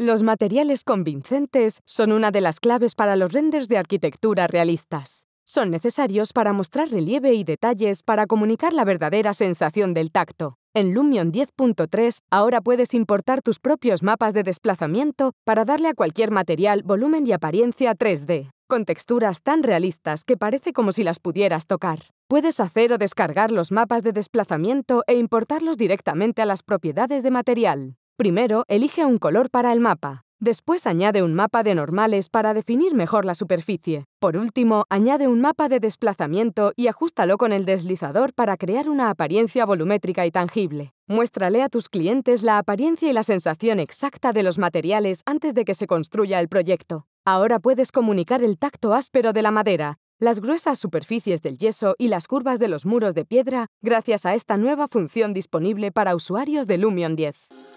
Los materiales convincentes son una de las claves para los renders de arquitectura realistas. Son necesarios para mostrar relieve y detalles para comunicar la verdadera sensación del tacto. En Lumion 10.3 ahora puedes importar tus propios mapas de desplazamiento para darle a cualquier material volumen y apariencia 3D, con texturas tan realistas que parece como si las pudieras tocar. Puedes hacer o descargar los mapas de desplazamiento e importarlos directamente a las propiedades de material. Primero, elige un color para el mapa. Después añade un mapa de normales para definir mejor la superficie. Por último, añade un mapa de desplazamiento y ajústalo con el deslizador para crear una apariencia volumétrica y tangible. Muéstrale a tus clientes la apariencia y la sensación exacta de los materiales antes de que se construya el proyecto. Ahora puedes comunicar el tacto áspero de la madera, las gruesas superficies del yeso y las curvas de los muros de piedra gracias a esta nueva función disponible para usuarios de Lumion 10.